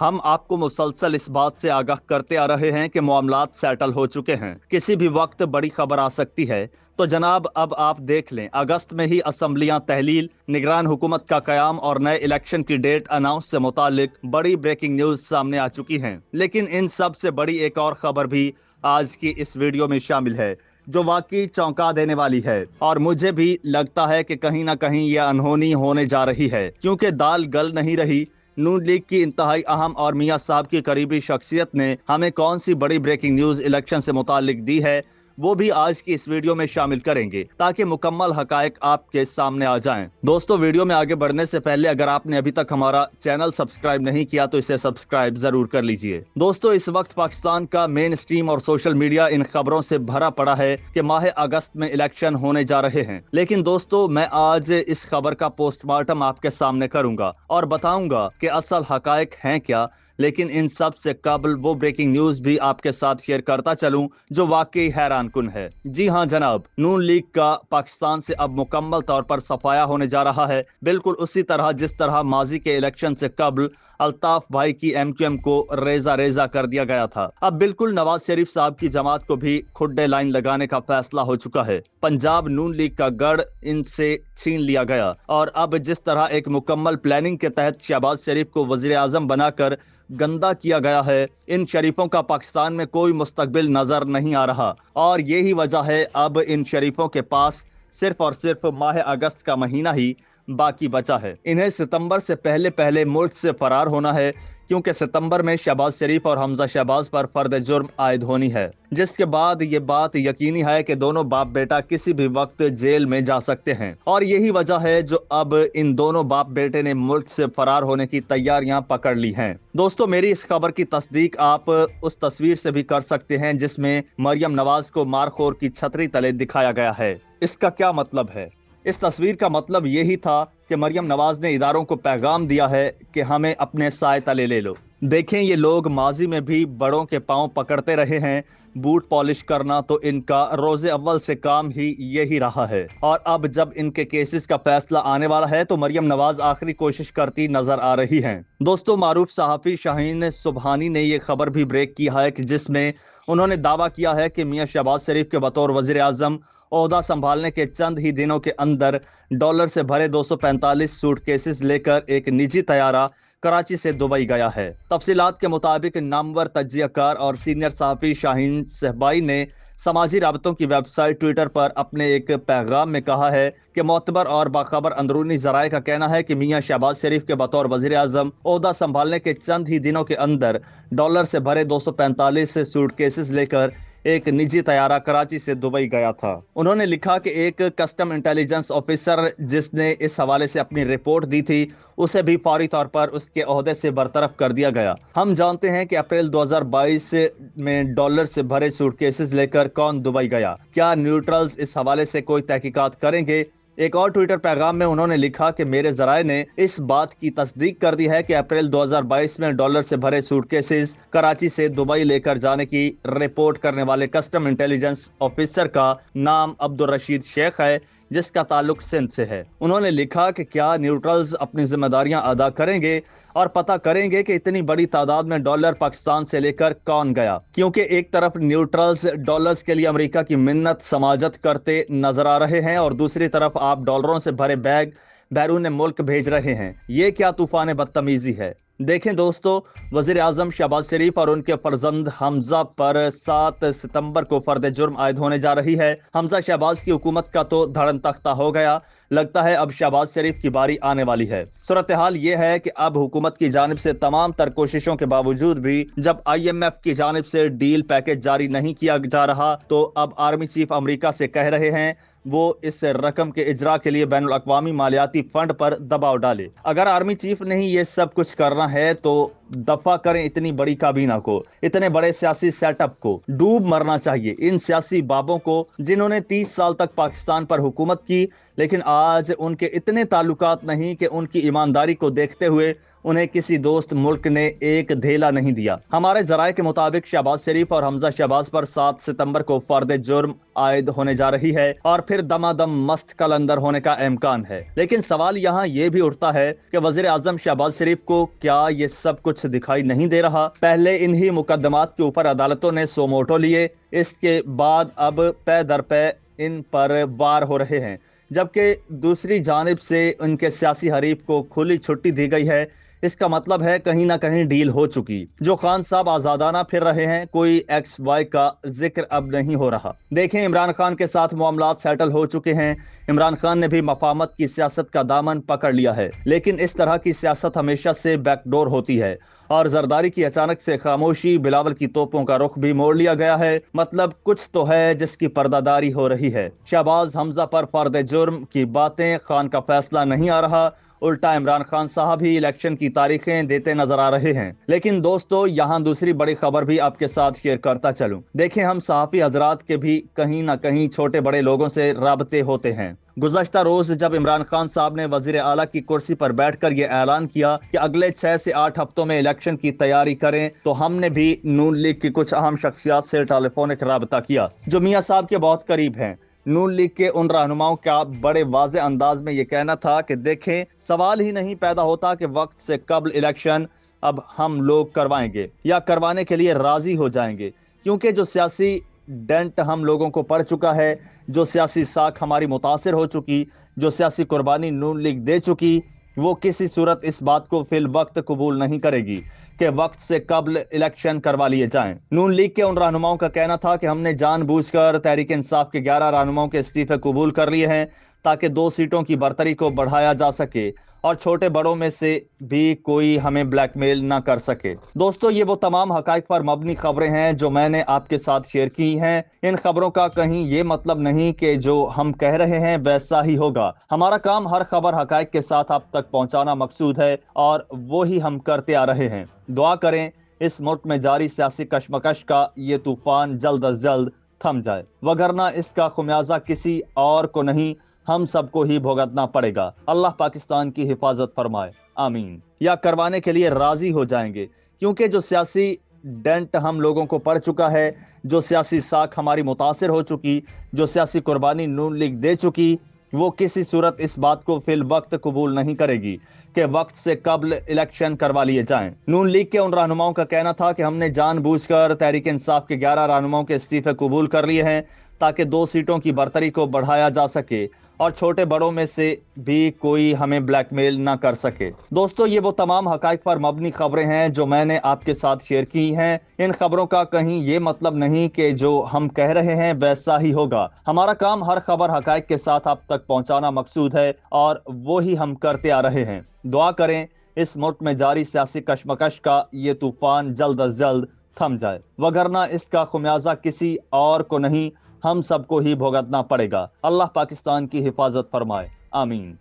हम आपको मुसलसल इस बात से आगाह करते आ रहे हैं कि मामला सेटल हो चुके हैं किसी भी वक्त बड़ी खबर आ सकती है तो जनाब अब आप देख लें अगस्त में ही असम्बलियाँ तहलील निगरान हुकूमत का क्याम और नए इलेक्शन की डेट अनाउंस से मुतालिक बड़ी ब्रेकिंग न्यूज सामने आ चुकी हैं लेकिन इन सब से बड़ी एक और खबर भी आज की इस वीडियो में शामिल है जो वाकई चौंका देने वाली है और मुझे भी लगता है कि कहीं ना कहीं यह अनहोनी होने जा रही है क्योंकि दाल गल नहीं रही नून लीग की इंतहाई अहम और मियाँ साहब की करीबी शख्सियत ने हमें कौन सी बड़ी ब्रेकिंग न्यूज इलेक्शन से मुतालिक दी है वो भी आज की इस वीडियो में शामिल करेंगे ताकि मुकम्मल हक आपके सामने आ जाए दोस्तों वीडियो में आगे बढ़ने से पहले अगर आपने अभी तक हमारा चैनल सब्सक्राइब नहीं किया तो इसे सब्सक्राइब जरूर कर लीजिए दोस्तों इस वक्त पाकिस्तान का मेन स्ट्रीम और सोशल मीडिया इन खबरों से भरा पड़ा है कि माह अगस्त में इलेक्शन होने जा रहे हैं लेकिन दोस्तों मैं आज इस खबर का पोस्टमार्टम आपके सामने करूंगा और बताऊंगा कि असल हकायक हैं क्या लेकिन इन सब से कबल वो ब्रेकिंग न्यूज भी आपके साथ शेयर करता चलूं जो वाकई हैरान कन है जी हाँ जनाब नून लीग का पाकिस्तान से अब मुकम्मल तौर पर सफाया होने जा रहा है बिल्कुल उसी तरह जिस तरह माजी के इलेक्शन से कबल अल्ताफ भाई की एमक्यूएम को रेजा रेजा कर दिया गया था अब बिल्कुल नवाज शरीफ साहब की जमात को भी खुडे लाइन लगाने का फैसला हो चुका है पंजाब नून लीग का गढ़ इनसे छीन लिया गया और अब जिस तरह एक मुकम्मल प्लानिंग के तहत शहबाज शरीफ को वजीर आजम बनाकर गंदा किया गया है इन शरीफों का पाकिस्तान में कोई मुस्तबिल नज़र नहीं आ रहा और यही वजह है अब इन शरीफों के पास सिर्फ और सिर्फ माह अगस्त का महीना ही बाकी बचा है इन्हें सितंबर से पहले पहले मुल्क से फरार होना है क्योंकि सितंबर में शहबाज शरीफ और हमजा शहबाज पर फर्द जुर्म आयद होनी है जिसके बाद ये बात यकीनी है कि दोनों बाप बेटा किसी भी वक्त जेल में जा सकते हैं और यही वजह है जो अब इन दोनों बाप बेटे ने मुल्क से फरार होने की तैयारियां पकड़ ली हैं दोस्तों मेरी इस खबर की तस्दीक आप उस तस्वीर से भी कर सकते हैं जिसमें मरियम नवाज को मारखोर की छतरी तले दिखाया गया है इसका क्या मतलब है इस तस्वीर का मतलब यही था कि मरियम नवाज ने इदारों को पैगाम दिया है कि हमें अपने सहायता ले ले लो देखें ये लोग माजी में भी बड़ों के पांव पकड़ते रहे हैं बूट पॉलिश करना तो इनका रोजे अव्वल से काम ही यही रहा है और अब जब इनके केसेस का फैसला आने वाला है तो मरियम नवाज आखिरी कोशिश करती नजर आ रही हैं दोस्तों मारूफ सहाफी शाहीन सुबहानी ने ये खबर भी ब्रेक किया है कि जिसमें उन्होंने दावा किया है कि मियाँ शहबाज शरीफ के बतौर वजीर आजम अहदा संभालने के चंद ही दिनों के अंदर डॉलर से भरे दो सूट केसेस लेकर एक निजी तैयारा कराची से दुबई गया है तफसीत के मुताबिक नामवर तजियाकार और सीनियर साफी शाहीन सहबाई ने समाजी रबतों की वेबसाइट ट्विटर पर अपने एक पैगाम में कहा है कि मोतबर और बाखबर अंदरूनी जराये का कहना है कि मियाँ शहबाज शरीफ के बतौर वजीर अजम अहदा संभालने के चंद ही दिनों के अंदर डॉलर से भरे दो सौ पैंतालीस सूट केसेस लेकर एक निजी तैयारा कराची से दुबई गया था उन्होंने लिखा कि एक कस्टम इंटेलिजेंस ऑफिसर जिसने इस हवाले से अपनी रिपोर्ट दी थी उसे भी फौरी तौर पर उसके अहदे से बरतरफ कर दिया गया हम जानते हैं कि अप्रैल 2022 में डॉलर से भरे सूटकेसेस लेकर कौन दुबई गया क्या न्यूट्रल्स इस हवाले से कोई तहकीकत करेंगे एक और ट्विटर पैगाम में उन्होंने लिखा कि मेरे जराये ने इस बात की तस्दीक कर दी है कि अप्रैल 2022 में डॉलर से भरे सूटकेसेस कराची से दुबई लेकर जाने की रिपोर्ट करने वाले कस्टम इंटेलिजेंस ऑफिसर का नाम अब्दुल रशीद शेख है जिसका ताल्लुक सिंध से है उन्होंने लिखा कि क्या न्यूट्रल्स अपनी जिम्मेदारियां अदा करेंगे और पता करेंगे कि इतनी बड़ी तादाद में डॉलर पाकिस्तान से लेकर कौन गया क्योंकि एक तरफ न्यूट्रल्स डॉलर्स के लिए अमेरिका की मिन्नत समाजत करते नजर आ रहे हैं और दूसरी तरफ आप डॉलरों से भरे बैग बैरून मुल्क भेज रहे हैं ये क्या तूफान बदतमीजी है देखें दोस्तों वजीर आजम शहबाज शरीफ और उनके फर्जंद हमजा पर 7 सितंबर को फर्द जुर्म आयद होने जा रही है हमजा शहबाज की हुकूमत का तो धड़न तख्ता हो गया लगता है अब शहबाज शरीफ की बारी आने वाली है सूरत हाल ये है कि अब हुकूमत की जानब से तमाम तर कोशिशों के बावजूद भी जब आई एम एफ की जानब से डील पैकेज जारी नहीं किया जा रहा तो अब आर्मी चीफ अमरीका से कह रहे हैं वो इस रकम के इजरा के लिए बैन अवी मालियाती फंड पर दबाव डाले अगर आर्मी चीफ ने ही ये सब कुछ करना है तो दफा करें इतनी बड़ी काबीना को इतने बड़े सियासी सेटअप को डूब मरना चाहिए इन सियासी बाबों को जिन्होंने तीस साल तक पाकिस्तान पर हुकूमत की लेकिन आज उनके इतने ताल्लुकात नहीं कि उनकी ईमानदारी को देखते हुए उन्हें किसी दोस्त मुल्क ने एक धेला नहीं दिया हमारे जराये के मुताबिक शहबाज शरीफ और हमजा शहबाज पर 7 सितंबर को फर्द जुर्म आयद होने जा रही है और फिर दमादम मस्त कलंदर होने का इम्कान है लेकिन सवाल यहाँ ये भी उठता है कि वजीर आजम शहबाज शरीफ को क्या ये सब कुछ दिखाई नहीं दे रहा पहले इन्ही मुकदमात के ऊपर अदालतों ने सोमोटो लिए इसके बाद अब पै दर पे इन पर वार हो रहे हैं जबकि दूसरी जानब से उनके सियासी हरीफ को खुली छुट्टी दी गई है इसका मतलब है कहीं ना कहीं डील हो चुकी जो खान साहब आजादाना फिर रहे हैं कोई एक्स वाई का जिक्र अब नहीं हो रहा देखें इमरान खान के साथ मामला सेटल हो चुके हैं इमरान खान ने भी मफामत की सियासत का दामन पकड़ लिया है लेकिन इस तरह की सियासत हमेशा से बैकडोर होती है और जरदारी की अचानक से खामोशी बिलावल की तोपों का रुख भी मोड़ लिया गया है मतलब कुछ तो है जिसकी पर्दादारी हो रही है शहबाज हमजा पर फर्द जुर्म की बातें खान का फैसला नहीं आ रहा उल्टा इमरान खान साहब ही इलेक्शन की तारीखें देते नजर आ रहे हैं लेकिन दोस्तों यहाँ दूसरी बड़ी खबर भी आपके साथ शेयर करता चलूँ देखें हम सहाफी हजरात के भी कहीं ना कहीं छोटे बड़े लोगों से रबते होते हैं गुजशत रोज जब इमरान खान साहब ने वजीर अला की कुर्सी पर बैठ कर ये ऐलान किया कि अगले छह से आठ हफ्तों में इलेक्शन की तैयारी करें तो हमने भी नून लीग की कुछ अहम शख्सियात से टेलीफोनिक रबता किया जो मियाँ साहब के बहुत करीब हैं नून लीग के उन रहनुमाओं का बड़े वाज अंदाज में ये कहना था कि देखें सवाल ही नहीं पैदा होता कि वक्त से कबल इलेक्शन अब हम लोग करवाएंगे या करवाने के लिए राजी हो जाएंगे क्योंकि जो सियासी डेंट हम लोगों को पड़ चुका है जो सियासी साख हमारी मुतासर हो चुकी जो सियासी कुर्बानी नून लीग दे चुकी वो किसी सूरत इस बात को फिल वक्त कबूल नहीं करेगी कि वक्त से कबल इलेक्शन करवा लिए जाएं। नून लीग के उन रहनुमाओं का कहना था कि हमने जानबूझकर तहरीक इंसाफ के ग्यारह रहनुमाओं के इस्तीफे कबूल कर लिए हैं ताकि दो सीटों की बर्तरी को बढ़ाया जा सके और छोटे बड़ों में से भी कोई हमें ब्लैकमेल ना कर सके दोस्तों ये वो तमाम हक पर मबनी खबरें हैं जो मैंने आपके साथ शेयर की हैं इन खबरों का कहीं ये मतलब नहीं कि जो हम कह रहे हैं वैसा ही होगा हमारा काम हर खबर हक के साथ आप तक पहुंचाना मकसूद है और वो ही हम करते आ रहे हैं दुआ करें इस मुल्क में जारी सियासी कशमकश का ये तूफान जल्द अज जल्द थम जाए वगरना इसका खुमियाजा किसी और को नहीं हम सबको ही भुगतना पड़ेगा अल्लाह पाकिस्तान की हिफाजत फरमाए आमीन या करवाने के लिए राजी हो जाएंगे क्योंकि जो सियासी डेंट हम लोगों को पड़ चुका है जो सियासी साख हमारी मुतासर हो चुकी जो सियासी कुर्बानी नून लीग दे चुकी वो किसी सूरत इस बात को फिल वक्त कबूल नहीं करेगी कि वक्त से कबल इलेक्शन करवा लिए जाएं। नून लीग के उन रहनुमाओं का कहना था कि हमने जानबूझकर तहरीक इंसाफ के ग्यारह रहनुमाओं के इस्तीफे कबूल कर लिए हैं ताकि दो सीटों की बर्तरी को बढ़ाया जा सके और छोटे बड़ों में से भी कोई हमें ब्लैकमेल ना कर सके दोस्तों ये वो तमाम हक पर मबनी खबरें हैं जो मैंने आपके साथ शेयर की हैं इन खबरों का कहीं ये मतलब नहीं कि जो हम कह रहे हैं वैसा ही होगा हमारा काम हर खबर हक के साथ आप तक पहुंचाना मकसूद है और वो ही हम करते आ रहे हैं दुआ करें इस मुल्क में जारी सियासी कशमकश का ये तूफान जल्द अज जल्द थम जाए वगरना इसका खुमियाजा किसी और को नहीं हम सबको ही भुगतना पड़ेगा अल्लाह पाकिस्तान की हिफाजत फरमाए आमीन